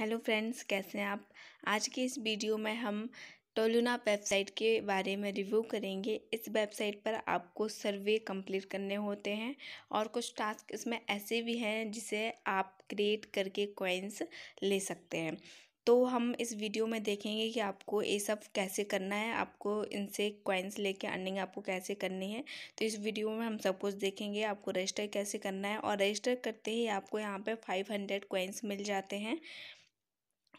hello friends कैसे हैं आप आज की इस वीडियो में हम टोलुना वेबसाइट के बारे में रिव्यू करेंगे इस वेबसाइट पर आपको सर्वे कंप्लीट करने होते हैं और कुछ टास्क इसमें ऐसे भी हैं जिसे आप क्रिएट करके कॉइन्स ले सकते हैं तो हम इस वीडियो में देखेंगे कि आपको ये सब कैसे करना है आपको इनसे कॉइन्स लेके अर्निंग आपको कैसे करनी है तो इस वीडियो में हम सब कुछ देखेंगे आपको रजिस्टर कैसे करना है और रजिस्टर करते ही आपको यहाँ पे फाइव हंड्रेड कॉइन्स मिल जाते हैं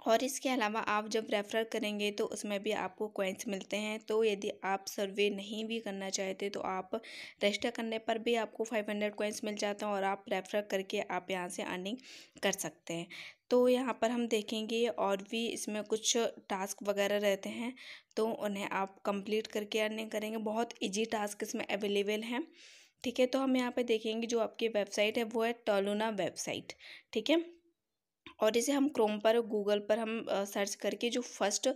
और इसके अलावा आप जब रेफ़र करेंगे तो उसमें भी आपको कोइंस मिलते हैं तो यदि आप सर्वे नहीं भी करना चाहते तो आप रजिस्टर करने पर भी आपको फाइव हंड्रेड कोइंस मिल जाते हैं और आप रेफ़र करके आप यहाँ से अर्निंग कर सकते हैं तो यहाँ पर हम देखेंगे और भी इसमें कुछ टास्क वगैरह रहते हैं तो उन्हें आप कंप्लीट करके अर्निंग करेंगे बहुत ईजी टास्क इसमें अवेलेबल हैं ठीक है तो हम यहाँ पर देखेंगे जो आपकी वेबसाइट है वो है टोलूना वेबसाइट ठीक है और इसे हम क्रोम पर गूगल पर हम सर्च करके जो फर्स्ट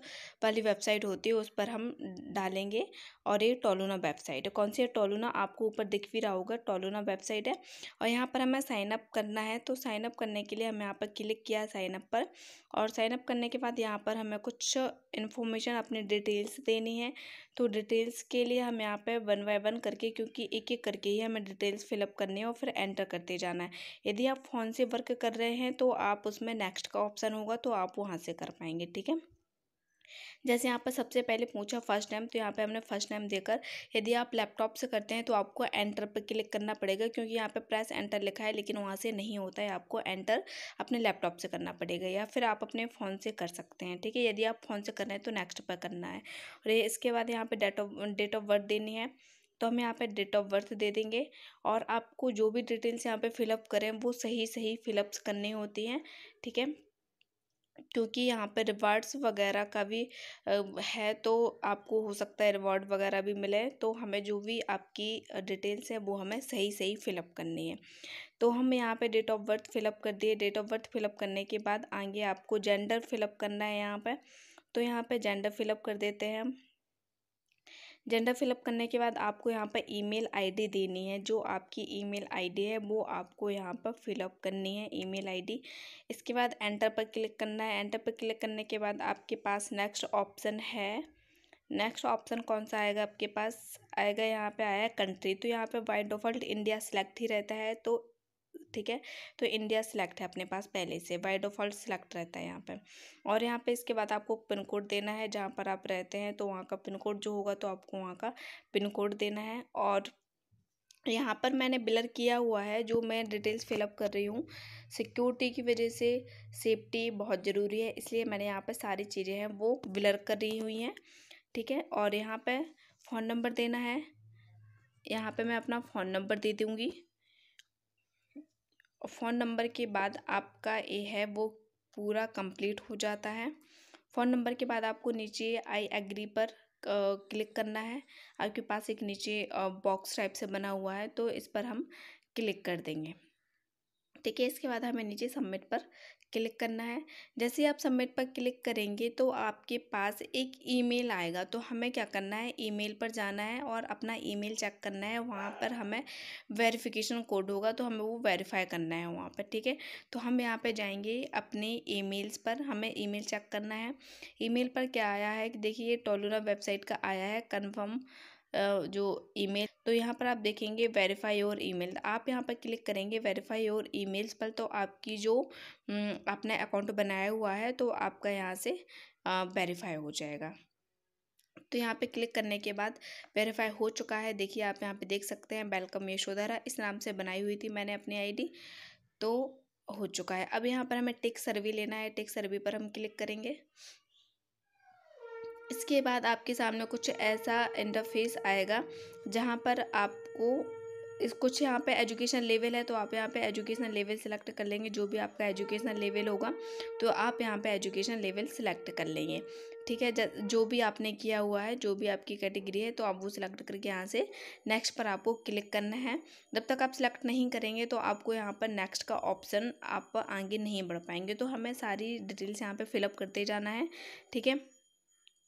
वाली वेबसाइट होती है उस पर हम डालेंगे और ये टोलोना वेबसाइट है कौन सी है टोलोना आपको ऊपर दिख भी रहा होगा टोलोना वेबसाइट है और यहाँ पर हमें साइन अप करना है तो साइन अप करने के लिए हमें यहाँ पर क्लिक किया साइन अप पर और साइन अप करने के बाद यहाँ पर हमें कुछ इन्फॉर्मेशन अपनी डिटेल्स देनी है तो डिटेल्स के लिए हम यहाँ पर वन बाय वन करके क्योंकि एक एक करके ही हमें डिटेल्स फिलअप करनी है और फिर एंटर करते जाना है यदि आप फ़ोन से वर्क कर रहे हैं तो आप उस उसमें नेक्स्ट का ऑप्शन होगा तो आप वहाँ से कर पाएंगे ठीक है जैसे यहाँ पर सबसे पहले पूछा फर्स्ट नेम तो यहाँ पे हमने फर्स्ट नेम देकर यदि आप लैपटॉप से करते हैं तो आपको एंटर पर क्लिक करना पड़ेगा क्योंकि यहाँ पे प्रेस एंटर लिखा है लेकिन वहाँ से नहीं होता है आपको एंटर अपने लैपटॉप से करना पड़ेगा या फिर आप अपने फ़ोन से कर सकते हैं ठीक है यदि आप फ़ोन से कर रहे हैं तो नेक्स्ट पर करना है और इसके बाद यहाँ पर date of date of birth देनी है तो हम यहाँ पे डेट ऑफ बर्थ दे देंगे और आपको जो भी डिटेल्स यहाँ पे फिलअप करें वो सही सही फिलअप्स करनी होती हैं ठीक है क्योंकि यहाँ पे रिवार्ड्स वगैरह का भी है तो आपको हो सकता है रिवॉर्ड वगैरह भी मिले तो हमें जो भी आपकी डिटेल्स है वो हमें सही सही फिलअप करनी है तो हम यहाँ पे डेट ऑफ बर्थ फिलअप कर दिए डेट ऑफ बर्थ फिलअप करने के बाद आगे आपको जेंडर फिलअप करना है यहाँ पे तो यहाँ पे जेंडर फिलअप कर देते हैं हम जेंडर फिलअप करने के बाद आपको यहाँ पर ईमेल आईडी देनी है जो आपकी ईमेल आईडी है वो आपको यहाँ पर फिलअप करनी है ईमेल आईडी इसके बाद एंटर पर क्लिक करना है एंटर पर क्लिक करने के बाद आपके पास नेक्स्ट ऑप्शन है नेक्स्ट ऑप्शन कौन सा आएगा आपके पास आएगा यहाँ पे आया कंट्री तो यहाँ पे बाय डिफ़ॉल्ट इंडिया सेलेक्ट ही रहता है तो ठीक है तो इंडिया सिलेक्ट है अपने पास पहले से बाय डिफ़ॉल्ट सिलेक्ट रहता है यहाँ पर और यहाँ पे इसके बाद आपको पिन कोड देना है जहाँ पर आप रहते हैं तो वहाँ का पिन कोड जो होगा तो आपको वहाँ का पिन कोड देना है और यहाँ पर मैंने बिलर किया हुआ है जो मैं डिटेल्स फिलअप कर रही हूँ सिक्योरिटी की वजह से सेफ्टी बहुत ज़रूरी है इसलिए मैंने यहाँ पर सारी चीज़ें हैं वो बिलर कर रही हुई हैं ठीक है और यहाँ पर फ़ोन नंबर देना है यहाँ पे मैं अपना फ़ोन नंबर दे दूँगी फ़ोन नंबर के बाद आपका ए है वो पूरा कंप्लीट हो जाता है फ़ोन नंबर के बाद आपको नीचे आई एग्री पर क्लिक करना है आपके पास एक नीचे बॉक्स टाइप से बना हुआ है तो इस पर हम क्लिक कर देंगे ठीक है इसके बाद हमें नीचे सबमिट पर क्लिक करना है जैसे आप सबमिट पर क्लिक करेंगे तो आपके पास एक ईमेल आएगा तो हमें क्या करना है ईमेल पर जाना है और अपना ईमेल चेक करना है वहाँ पर हमें वेरिफिकेशन कोड होगा तो हमें वो वेरीफाई करना है वहाँ पर ठीक है तो हम यहाँ पर जाएंगे अपने ई पर हमें ई चेक करना है ई पर क्या आया है देखिए टोलोरा वेबसाइट का आया है कन्फर्म जो ईमेल तो यहाँ पर आप देखेंगे वेरीफाई और ईमेल आप यहाँ पर क्लिक करेंगे वेरीफाई और ईमेल्स पर तो आपकी जो हम्म, आपने अकाउंट बनाया हुआ है तो आपका यहाँ से वेरीफाई हो जाएगा तो यहाँ पे क्लिक करने के बाद वेरीफाई हो चुका है देखिए आप यहाँ पे देख सकते हैं वेलकम यशोधरा इस नाम से बनाई हुई थी मैंने अपनी आईडी तो हो चुका है अब यहाँ पर हमें टेक सर्वे लेना है टेक सर्वे पर हम क्लिक करेंगे इसके बाद आपके सामने कुछ ऐसा इंटरफेस आएगा जहाँ पर आपको इस कुछ यहाँ पे एजुकेशन लेवल है तो आप यहाँ पे एजुकेशन लेवल सेलेक्ट कर लेंगे जो भी आपका एजुकेशन लेवल होगा तो आप यहाँ पे एजुकेशन लेवल सिलेक्ट कर लेंगे ठीक है जो भी आपने किया हुआ है जो भी आपकी कैटेगरी है तो आप वो सिलेक्ट करके यहाँ से नेक्स्ट पर आपको क्लिक करना है जब तक आप सिलेक्ट नहीं करेंगे तो आपको यहाँ पर नेक्स्ट का ऑप्शन आप आगे नहीं बढ़ पाएंगे तो हमें सारी डिटेल्स यहाँ पर फिलअप करते जाना है ठीक है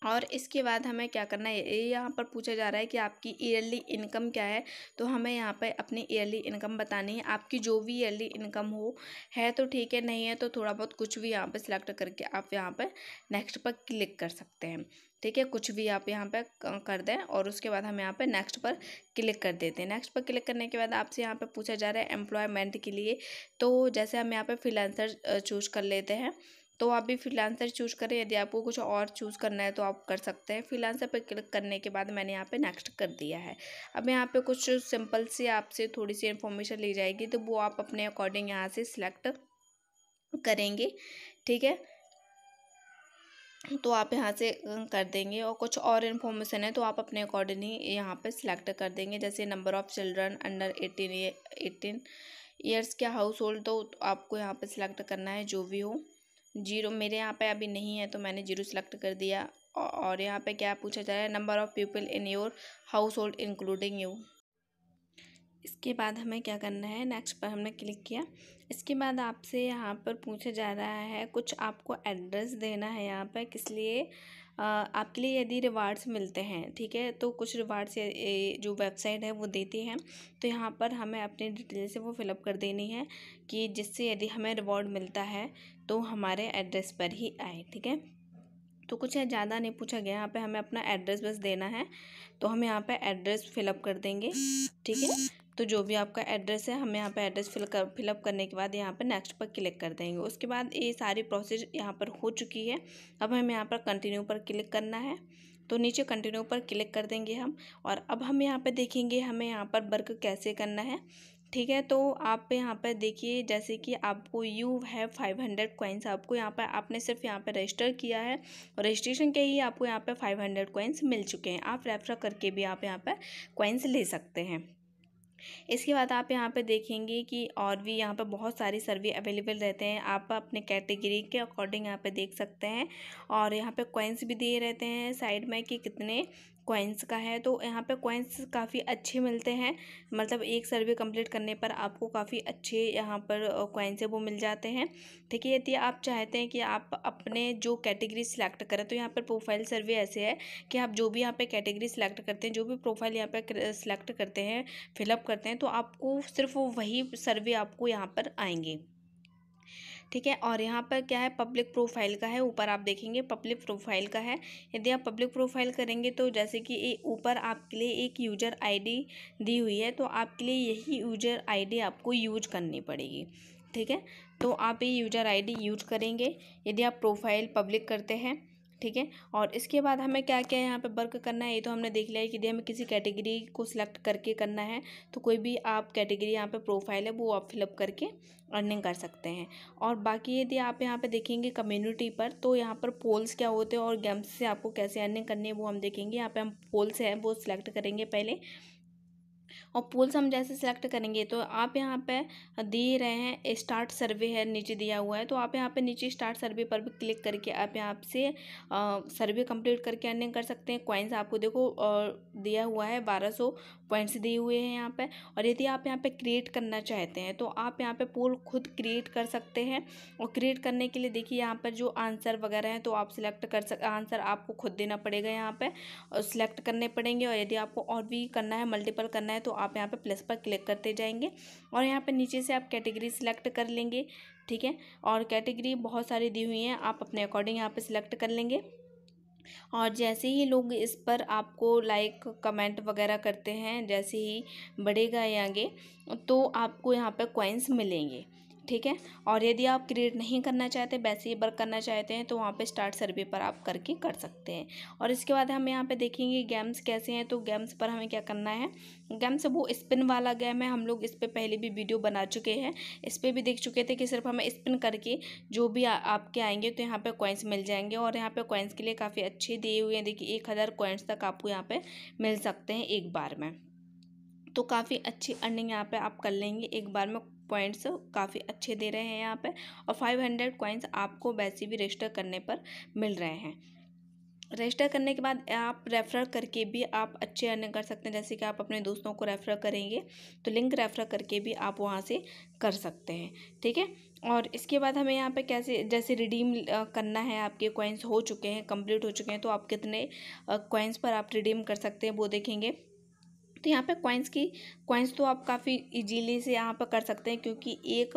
और इसके बाद हमें क्या करना है ये यहाँ पर पूछा जा रहा है कि आपकी ईयरली इनकम क्या है तो हमें यहाँ पर अपनी ईयरली इनकम बतानी है आपकी जो भी ईयरली इनकम हो है तो ठीक है नहीं है तो थोड़ा बहुत कुछ भी यहाँ पर सिलेक्ट करके आप यहाँ पर नेक्स्ट पर क्लिक कर सकते हैं ठीक है कुछ भी आप यहाँ पे कर दें और उसके बाद हम यहाँ पे नेक्स्ट पर क्लिक कर देते हैं नेक्स्ट पर क्लिक करने के बाद आपसे यहाँ पे पूछा जा रहा है एम्प्लॉयमेंट के लिए तो जैसे हम यहाँ पे फिलानसर चूज कर लेते हैं तो आप भी फ्रीलांसर चूज करें यदि आपको कुछ और चूज़ करना है तो आप कर सकते हैं फ्रीलांसर पर क्लिक करने के बाद मैंने यहाँ पे नेक्स्ट कर दिया है अब यहाँ पे कुछ सिंपल से आपसे थोड़ी सी इन्फॉर्मेशन ली जाएगी तो वो आप अपने अकॉर्डिंग यहाँ से सिलेक्ट करेंगे ठीक है तो आप यहाँ से कर देंगे और कुछ और इन्फॉर्मेशन है तो आप अपने अकॉर्डिंग ही यहाँ पर सिलेक्ट कर देंगे जैसे number of children under eighteen eighteen years के हाउस होल्ड तो आपको यहाँ पर सिलेक्ट करना है जो भी हो जीरो मेरे यहाँ पे अभी नहीं है तो मैंने जीरो सेलेक्ट कर दिया और यहाँ पे क्या पूछा जा रहा है number of people in your household including you इसके बाद हमें क्या करना है नेक्स्ट पर हमने क्लिक किया इसके बाद आपसे यहाँ पर पूछा जा रहा है कुछ आपको एड्रेस देना है यहाँ पर किस लिए आपके लिए यदि रिवार्ड्स मिलते हैं ठीक है तो कुछ रिवार्ड्स जो वेबसाइट है वो देती है तो यहाँ पर हमें अपनी डिटेल से वो फिलअप कर देनी है कि जिससे यदि हमें रिवॉर्ड मिलता है तो हमारे एड्रेस पर ही आए ठीक है तो कुछ है ज़्यादा नहीं पूछा गया यहाँ पे हमें अपना एड्रेस बस देना है तो हम यहाँ पे एड्रेस फिलअप कर देंगे ठीक है तो जो भी आपका एड्रेस है हम यहाँ पर एड्रेस फिल कर फिलअप करने के बाद यहाँ पर नेक्स्ट पर क्लिक कर देंगे उसके बाद ये सारी प्रोसेस यहाँ पर हो चुकी है अब हमें यहाँ पर कंटिन्यू पर क्लिक करना है तो नीचे कंटिन्यू पर क्लिक कर देंगे हम और अब हम यहाँ पर देखेंगे हमें यहाँ पर वर्क कैसे करना है ठीक है तो आप यहाँ पर देखिए जैसे कि आपको यू है फाइव हंड्रेड कॉइंस आपको यहाँ पर आपने सिर्फ यहाँ पर रजिस्टर किया है और रजिस्ट्रेशन के ही आपको यहाँ पर फाइव हंड्रेड कोइंस मिल चुके हैं आप रेफर करके भी आप यहाँ पर कॉइन्स ले सकते हैं इसके बाद आप यहाँ पे देखेंगे कि और भी यहाँ पे बहुत सारी सर्वे अवेलेबल रहते हैं आप अपने कैटेगरी के अकॉर्डिंग यहाँ पे देख सकते हैं और यहाँ पे कॉइन्स भी दिए रहते हैं साइड में कि कितने कॉइन्स का है तो यहाँ पे कॉइन्स काफ़ी अच्छे मिलते हैं मतलब एक सर्वे कंप्लीट करने पर आपको काफ़ी अच्छे यहाँ पर कॉइन्स है वो मिल जाते हैं ठीक है यदि आप चाहते हैं कि आप अपने जो कैटेगरी सिलेक्ट करें तो यहाँ पर प्रोफाइल सर्वे ऐसे है कि आप जो भी यहाँ पर कैटेगरी सिलेक्ट करते हैं जो भी प्रोफाइल यहाँ पर सिलेक्ट करते हैं फिलअप करते हैं तो आपको सिर्फ वही सर्वे आपको यहाँ पर आएंगे ठीक है और यहाँ पर क्या है पब्लिक प्रोफाइल का है ऊपर आप देखेंगे पब्लिक प्रोफाइल का है यदि आप पब्लिक प्रोफाइल करेंगे तो जैसे कि ऊपर आपके लिए एक यूजर आईडी दी हुई है तो आपके लिए यही यूजर आईडी आपको यूज करनी पड़ेगी ठीक है तो आप ये यूजर आईडी यूज करेंगे यदि आप प्रोफाइल पब्लिक करते हैं ठीक है और इसके बाद हमें क्या क्या यहाँ पे वर्क करना है ये तो हमने देख लिया है कि यदि हमें किसी कैटेगरी को सिलेक्ट करके करना है तो कोई भी आप कैटेगरी यहाँ पे प्रोफाइल है वो आप फिलअप करके अर्निंग कर सकते हैं और बाकी यदि आप यहाँ पे देखेंगे कम्युनिटी पर तो यहाँ पर पोल्स क्या होते हैं और गेम्स से आपको कैसे अर्निंग करनी है वो हम देखेंगे यहाँ पर हम पोल्स हैं वो सिलेक्ट करेंगे पहले और पोल्स हम जैसे सेलेक्ट करेंगे तो आप यहाँ पे दे रहे हैं स्टार्ट सर्वे है नीचे दिया हुआ है तो आप यहाँ पे नीचे स्टार्ट सर्वे पर भी क्लिक करके आप यहाँ से सर्वे कंप्लीट करके अर्निंग कर सकते हैं क्वाइंस आपको देखो दिया हुआ है बारह सौ पॉइंट्स दिए हुए हैं यहाँ पर और यदि आप यहाँ पर क्रिएट करना चाहते हैं तो आप यहाँ पर पोल खुद क्रिएट कर सकते हैं और क्रिएट करने के लिए देखिए यहाँ पर जो आंसर वगैरह हैं तो आप सिलेक्ट कर सक आंसर आपको खुद देना पड़ेगा यहाँ पर और सिलेक्ट करने पड़ेंगे और यदि आपको और भी करना है मल्टीपल करना है तो आप यहाँ पर प्लस पर क्लिक करते जाएंगे और यहाँ पर नीचे से आप कैटेगरी सिलेक्ट कर लेंगे ठीक है और कैटेगरी बहुत सारी दी हुई हैं आप अपने अकॉर्डिंग यहाँ पर सिलेक्ट कर लेंगे और जैसे ही लोग इस पर आपको लाइक कमेंट वगैरह करते हैं जैसे ही बढ़ेगा ये आगे तो आपको यहाँ पर कॉइन्स मिलेंगे ठीक है और यदि आप क्रिएट नहीं करना चाहते वैसे ही वर्क करना चाहते हैं तो वहाँ पे स्टार्ट सर्वे पर आप करके कर सकते हैं और इसके बाद हम यहाँ पे देखेंगे गेम्स कैसे हैं तो गेम्स पर हमें क्या करना है गेम्स वो स्पिन वाला गेम है हम लोग इस पर पहले भी वीडियो बना चुके हैं इस पर भी देख चुके थे कि सिर्फ हमें स्पिन करके जो भी आ, आपके आएंगे तो यहाँ पर कॉइन्स मिल जाएंगे और यहाँ पर कॉइन्स के लिए काफ़ी अच्छे दिए हुए हैं देखिए एक हज़ार तक आपको यहाँ पर मिल सकते हैं एक बार में तो काफ़ी अच्छी अर्निंग यहाँ पे आप कर लेंगे एक बार में पॉइंट्स काफ़ी अच्छे दे रहे हैं यहाँ पर और फाइव हंड्रेड कॉइन्स आपको वैसे भी रजिस्टर करने पर मिल रहे हैं रजिस्टर करने के बाद आप रेफ़र करके भी आप अच्छे अर्निंग कर सकते हैं जैसे कि आप अपने दोस्तों को रेफ़र करेंगे तो लिंक रेफ़र करके भी आप वहाँ से कर सकते हैं ठीक है और इसके बाद हमें यहाँ पे कैसे जैसे रिडीम करना है आपके कॉइन्स हो चुके हैं कंप्लीट हो चुके हैं तो आप कितने कॉइन्स पर आप रिडीम कर सकते हैं वो देखेंगे तो यहाँ पे कॉइन्स की कॉइन्स तो आप काफ़ी इजीली से यहाँ पर कर सकते हैं क्योंकि एक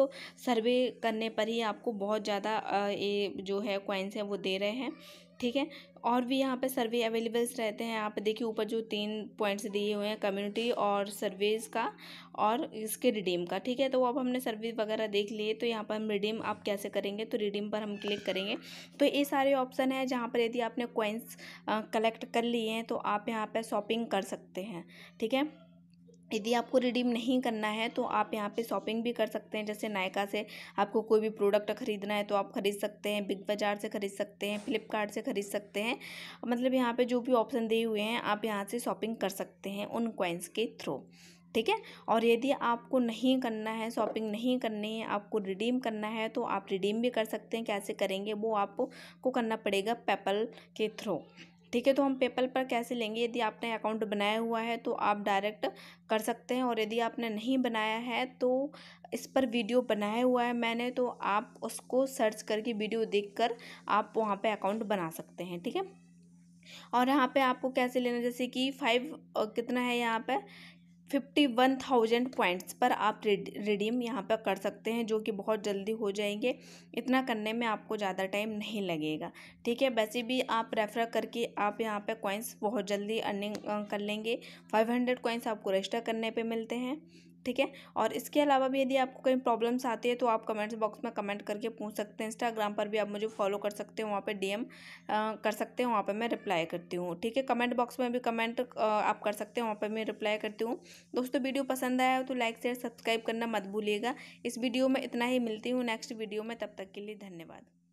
सर्वे करने पर ही आपको बहुत ज़्यादा ये जो है कॉइन्स हैं वो दे रहे हैं ठीक है और भी यहाँ पे सर्वे अवेलेबल्स रहते हैं यहाँ पे देखिए ऊपर जो तीन पॉइंट्स दिए हुए हैं कम्युनिटी और सर्वेज का और इसके रिडीम का ठीक है तो अब हमने सर्वे वगैरह देख लिए तो यहाँ पर हम रिडीम आप कैसे करेंगे तो रिडीम पर हम क्लिक करेंगे तो ये सारे ऑप्शन हैं जहाँ पर यदि आपने कॉइन्स कलेक्ट कर लिए हैं तो आप यहाँ पर शॉपिंग कर सकते हैं ठीक है यदि आपको रिडीम नहीं करना है तो आप यहाँ पे शॉपिंग भी कर सकते हैं जैसे नायका से आपको कोई भी प्रोडक्ट खरीदना है तो आप खरीद सकते हैं बिग बाज़ार से खरीद सकते हैं फ्लिपकार्ट से खरीद सकते हैं मतलब यहाँ पे जो भी ऑप्शन दिए हुए हैं आप यहाँ से शॉपिंग कर सकते हैं उन कॉइन्स के थ्रू ठीक है और यदि आपको नहीं करना है शॉपिंग नहीं करनी है आपको रिडीम करना है तो आप रिडीम भी कर सकते हैं कैसे करेंगे वो आपको करना पड़ेगा पेपल के थ्रू ठीक है तो हम पेपल पर कैसे लेंगे यदि आपने अकाउंट बनाया हुआ है तो आप डायरेक्ट कर सकते हैं और यदि आपने नहीं बनाया है तो इस पर वीडियो बनाया हुआ है मैंने तो आप उसको सर्च करके वीडियो देख कर आप वहाँ पर अकाउंट बना सकते हैं ठीक है और यहाँ पे आपको कैसे लेना जैसे कि फाइव कितना है यहाँ पे फिफ्टी वन थाउजेंड पॉइंट्स पर आप रिडीम यहाँ पर कर सकते हैं जो कि बहुत जल्दी हो जाएंगे इतना करने में आपको ज़्यादा टाइम नहीं लगेगा ठीक है वैसे भी आप रेफर करके आप यहाँ पर कॉइन्स बहुत जल्दी अर्निंग कर लेंगे फाइव हंड्रेड कॉइन्स आपको रजिस्टर करने पर मिलते हैं ठीक है और इसके अलावा भी यदि आपको कहीं प्रॉब्लम्स आती है तो आप कमेंट्स बॉक्स में कमेंट करके पूछ सकते हैं इंस्टाग्राम पर भी आप मुझे फॉलो कर सकते हैं वहाँ पे डीएम कर सकते हैं वहाँ पे मैं रिप्लाई करती हूँ ठीक है कमेंट बॉक्स में भी कमेंट आप कर सकते हैं वहाँ पे मैं रिप्लाई करती हूँ दोस्तों वीडियो पसंद आया हो तो लाइक शेयर सब्सक्राइब करना मत भूलिएगा इस वीडियो में इतना ही मिलती हूँ नेक्स्ट वीडियो में तब तक के लिए धन्यवाद